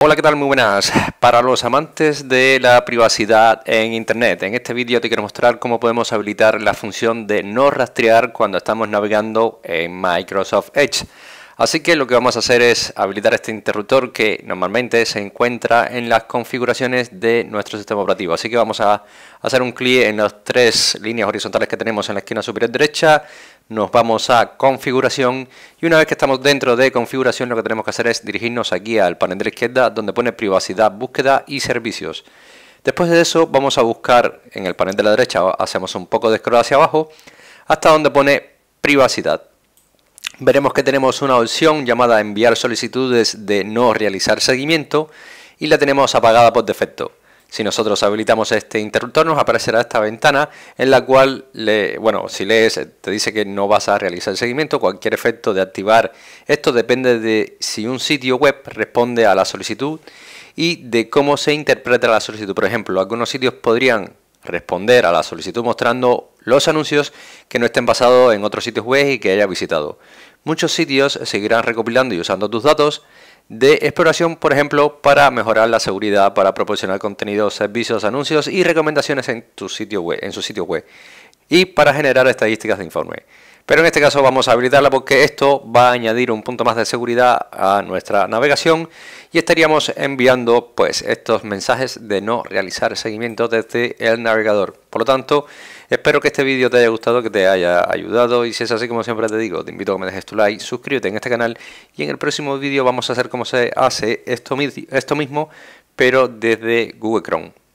Hola, ¿qué tal? Muy buenas. Para los amantes de la privacidad en Internet, en este vídeo te quiero mostrar cómo podemos habilitar la función de no rastrear cuando estamos navegando en Microsoft Edge. Así que lo que vamos a hacer es habilitar este interruptor que normalmente se encuentra en las configuraciones de nuestro sistema operativo. Así que vamos a hacer un clic en las tres líneas horizontales que tenemos en la esquina superior derecha, nos vamos a configuración y una vez que estamos dentro de configuración lo que tenemos que hacer es dirigirnos aquí al panel de la izquierda donde pone privacidad, búsqueda y servicios. Después de eso vamos a buscar en el panel de la derecha, hacemos un poco de scroll hacia abajo hasta donde pone privacidad. Veremos que tenemos una opción llamada enviar solicitudes de no realizar seguimiento y la tenemos apagada por defecto. Si nosotros habilitamos este interruptor nos aparecerá esta ventana en la cual, le, bueno, si lees te dice que no vas a realizar el seguimiento, cualquier efecto de activar esto depende de si un sitio web responde a la solicitud y de cómo se interpreta la solicitud. Por ejemplo, algunos sitios podrían responder a la solicitud mostrando los anuncios que no estén basados en otros sitios web y que haya visitado. Muchos sitios seguirán recopilando y usando tus datos de exploración, por ejemplo, para mejorar la seguridad, para proporcionar contenidos, servicios, anuncios y recomendaciones en, tu sitio web, en su sitio web y para generar estadísticas de informe. Pero en este caso vamos a habilitarla porque esto va a añadir un punto más de seguridad a nuestra navegación y estaríamos enviando pues estos mensajes de no realizar seguimiento desde el navegador. Por lo tanto, espero que este vídeo te haya gustado, que te haya ayudado y si es así como siempre te digo, te invito a que me dejes tu like, suscríbete en este canal y en el próximo vídeo vamos a hacer cómo se hace esto mismo pero desde Google Chrome.